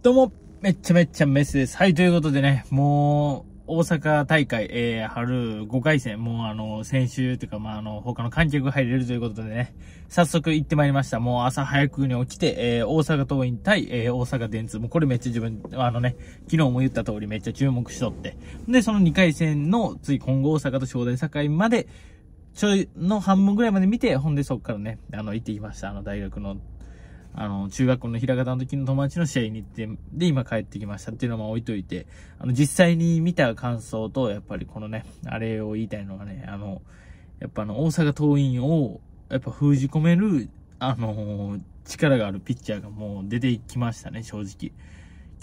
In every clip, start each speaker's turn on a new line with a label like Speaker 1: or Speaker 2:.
Speaker 1: どうも、めっちゃめっちゃメスです。はい、ということでね、もう、大阪大会、えー、春5回戦、もうあの、先週というか、まあ、あの、他の観客が入れるということでね、早速行ってまいりました。もう朝早くに起きて、えー、大阪桐蔭対、えー、大阪電通。もうこれめっちゃ自分、あのね、昨日も言った通りめっちゃ注目しとって。で、その2回戦の、つい今後大阪と正代境まで、ちょいの半分ぐらいまで見て、ほんでそっからね、あの、行ってきました。あの、大学のあの、中学校の平方の時の友達の試合に行って、で、今帰ってきましたっていうのも置いといて、あの、実際に見た感想と、やっぱりこのね、あれを言いたいのはね、あの、やっぱあの、大阪桐蔭を、やっぱ封じ込める、あの力があるピッチャーがもう出てきましたね、正直。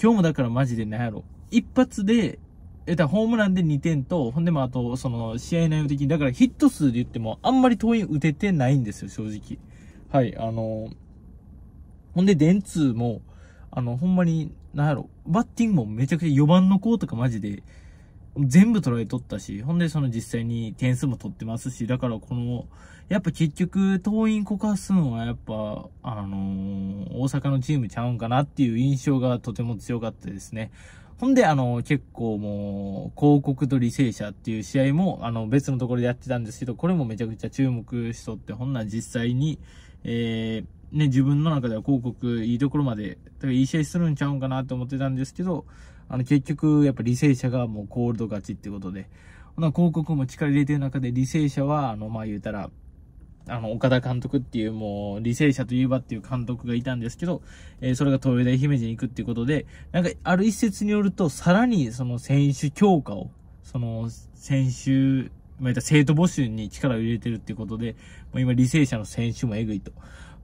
Speaker 1: 今日もだからマジで何やろ。一発で、え、と、ホームランで2点と、ほんでもあと、その、試合内容的に、だからヒット数で言っても、あんまり遠い打ててないんですよ、正直。はい、あのー、ほんで、電通も、あの、ほんまに、なんやろ、バッティングもめちゃくちゃ4番の子とかマジで、全部捉えとったし、ほんでその実際に点数も取ってますし、だからこの、やっぱ結局、党員告発するのはやっぱ、あのー、大阪のチームちゃうんかなっていう印象がとても強かったですね。ほんで、あの、結構もう、広告と履正社っていう試合も、あの、別のところでやってたんですけど、これもめちゃくちゃ注目しとって、ほんなら実際に、えー、ね、自分の中では広告いいところまで、だからいい試合するんちゃうんかなと思ってたんですけど、あの、結局、やっぱ履正社がもうコールド勝ちってことで、な広告も力入れてる中で、履正社は、あの、まあ、言うたら、あの、岡田監督っていうもう、履正社といえばっていう監督がいたんですけど、えー、それが東洋大姫路に行くっていうことで、なんか、ある一説によると、さらにその選手強化を、その、選手、まあ、生徒募集に力を入れてるっていうことで、もう今、履正社の選手もえぐいと。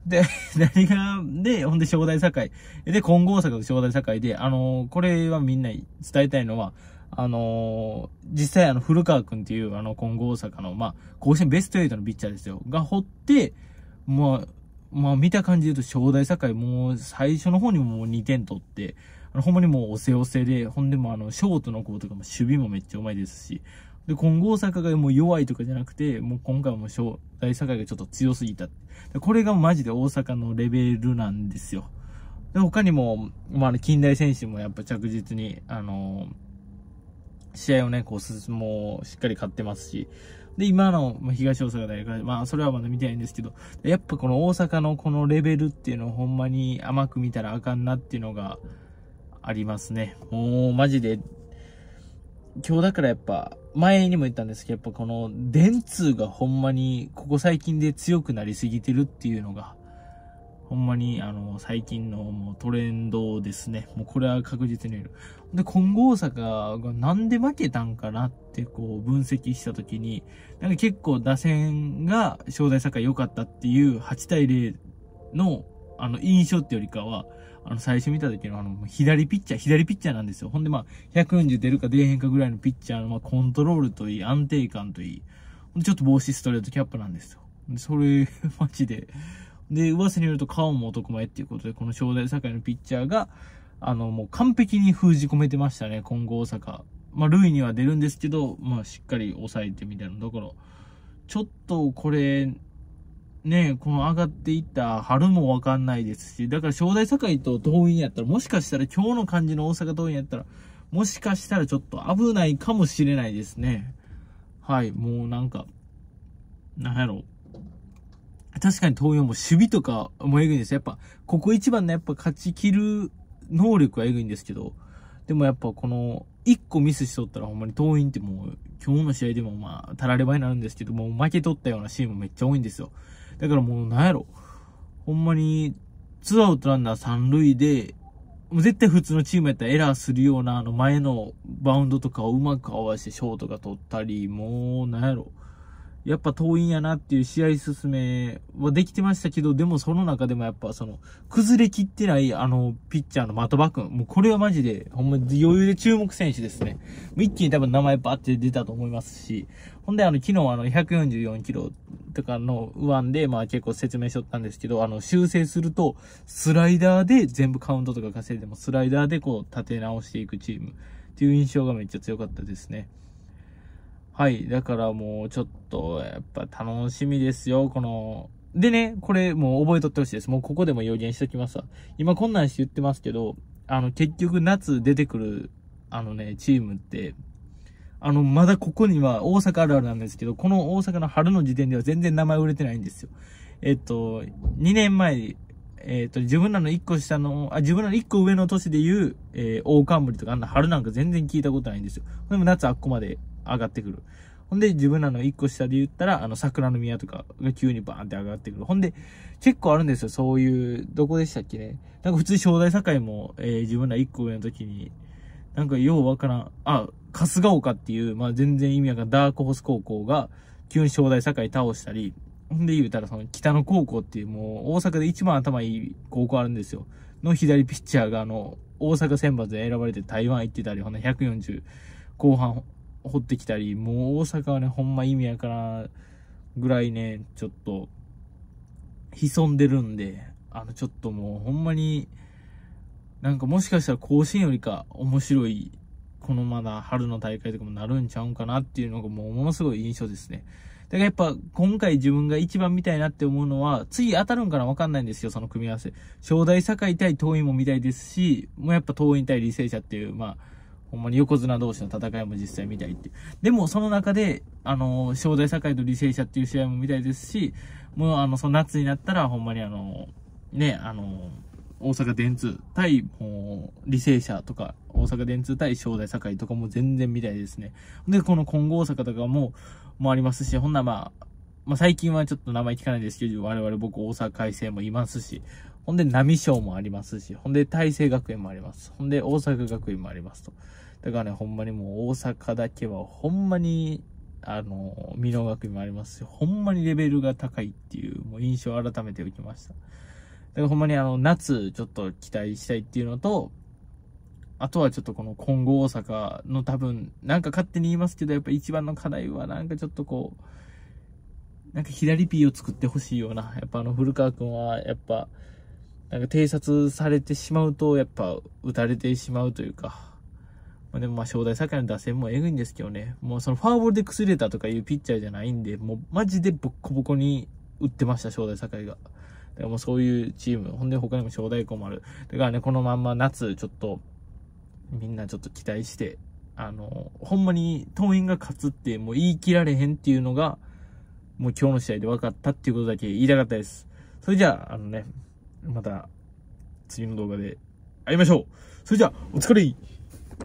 Speaker 1: で、何が、で、ほんで、正代堺。で、金剛坂と正代堺で、あのー、これはみんなに伝えたいのは、あのー、実際あの、古川君っていう、あの、金剛坂の、まあ、甲子園ベスト8のピッチャーですよ。が掘って、まあ、まあ、見た感じで言うと、正代堺、もう、最初の方にももう2点取って、あの、ほんまにもう、おせおせで、ほんでもあの、ショートの子とかも守備もめっちゃうまいですし、で、今後大阪がもう弱いとかじゃなくて、もう今回はもう大阪がちょっと強すぎた。これがマジで大阪のレベルなんですよ。で、他にも、まあ、近代選手もやっぱ着実に、あのー、試合をね、こう、進もう、しっかり勝ってますし、で、今の東大阪大学、まあ、それはまだ見てないんですけど、やっぱこの大阪のこのレベルっていうのをほんまに甘く見たらあかんなっていうのがありますね。もう、マジで、今日だからやっぱ、前にも言ったんですけど、やっぱこの電通がほんまに、ここ最近で強くなりすぎてるっていうのが、ほんまに、あの、最近のもうトレンドですね。もうこれは確実に言える。で、今後大阪がなんで負けたんかなってこう分析したときに、なんか結構打線が正代坂良かったっていう8対0の、あの、印象ってよりかは、あの、最初見た時のあの、左ピッチャー、左ピッチャーなんですよ。ほんでまあ、140出るか出えへんかぐらいのピッチャーの、まあ、コントロールといい、安定感といい、ちょっと帽子ストレートキャップなんですよ。それ、マジで。で、噂によると顔も男前っていうことで、この正代堺のピッチャーが、あの、もう完璧に封じ込めてましたね、今後大阪。まあ、類には出るんですけど、まあ、しっかり抑えてみたいなところ。ちょっとこれ、ね、この上がっていった春もわかんないですし、だから正代堺といんやったら、もしかしたら今日の感じの大阪桐蔭やったら、もしかしたらちょっと危ないかもしれないですね。はい、もうなんか、なんやろう。確かに東洋も守備とかもえぐいんですよ。やっぱ、ここ一番のやっぱ勝ちきる能力はえぐいんですけど、でもやっぱこの、一個ミスしとったらほんまに東院ってもう、今日の試合でもまあ、たらればになるんですけども、負けとったようなシーンもめっちゃ多いんですよ。だからもう、なんやろ。ほんまに、ツーアウトランナー三塁で、もう絶対普通のチームやったらエラーするような、あの前のバウンドとかをうまく合わせてショートが取ったり、もう、なんやろ。やっぱ遠いんやなっていう試合進めはできてましたけど、でもその中でもやっぱその、崩れきってないあの、ピッチャーの的場くん。もうこれはマジで、ほんま余裕で注目選手ですね。一気に多分名前バッって出たと思いますし、ほんであの、昨日あの、144キロとかの右腕で、まあ結構説明しとったんですけど、あの、修正すると、スライダーで全部カウントとか稼いでも、スライダーでこう、立て直していくチームっていう印象がめっちゃ強かったですね。はい。だからもうちょっと、やっぱ楽しみですよ。この、でね、これもう覚えとってほしいです。もうここでも予言しときますわ。今こんなんして言ってますけど、あの、結局夏出てくる、あのね、チームって、あの、まだここには大阪あるあるなんですけど、この大阪の春の時点では全然名前売れてないんですよ。えっと、2年前、えっと、自分らの1個下の、あ、自分らの1個上の年で言う、えー、大冠とかあんな春なんか全然聞いたことないんですよ。でも夏あっこまで上がってくる。ほんで、自分らの一個下で言ったら、あの、桜の宮とかが急にバーンって上がってくる。ほんで、結構あるんですよ、そういう、どこでしたっけね。なんか普通、正代境も、えー、自分ら一個上の時に、なんかようわからん、あ、春日丘っていう、まあ全然意味わかんダークホース高校が、急に正代境倒したり、ほんで言うたらその北野高校っていうもう大阪で一番頭いい高校あるんですよ。の左ピッチャーがあの、大阪選抜で選ばれて台湾行ってたり、ほんで140後半掘ってきたり、もう大阪はね、ほんま意味やからぐらいね、ちょっと、潜んでるんで、あの、ちょっともうほんまに、なんかもしかしたら甲子園よりか面白い、このまだ春の大会とかもなるんちゃうんかなっていうのがもうものすごい印象ですね。だからやっぱ今回自分が一番見たいなって思うのは、次当たるんかなわかんないんですよ、その組み合わせ。正代堺対東院も見たいですし、もうやっぱ東院対履正社っていう、まあ、ほんまに横綱同士の戦いも実際見たいっていう。でも、その中で、あの、正代堺と履正社っていう試合も見たいですし、もう、あの、その夏になったら、ほんまにあの、ね、あの、大阪電通対、もう、履正社とか、大阪電通対正代堺とかも全然見たいですね。で、この今後大阪とかも、もありますし、ほんなまあ、まあ、最近はちょっと名前聞かないですけど、我々僕大阪海星もいますし、ほんで波賞もありますし、ほんで大成学園もあります。ほんで大阪学院もありますと。だからね、ほんまにもう大阪だけはほんまに、あの、美濃学院もありますし、ほんまにレベルが高いっていう、もう印象を改めて受けました。だからほんまにあの、夏ちょっと期待したいっていうのと、あとはちょっとこの今後大阪の多分、なんか勝手に言いますけど、やっぱ一番の課題はなんかちょっとこう、なんか左 P を作ってほしいような、やっぱあの古川君はやっぱ、なんか偵察されてしまうと、やっぱ打たれてしまうというか、まあ、でもまあ、正代坂の打線もえぐいんですけどね、もうそのファーボールで崩れたとかいうピッチャーじゃないんで、もうマジでボッコボコに打ってました、正代坂が。でもうそういうチーム、ほんで他にも正代困もある。だからね、このまんま夏、ちょっと、みんなちょっと期待して、あの、ほんまに党員が勝つってもう言い切られへんっていうのが、もう今日の試合で分かったっていうことだけ言いたかったです。それじゃあ、あのね、また次の動画で会いましょうそれじゃあ、お疲れ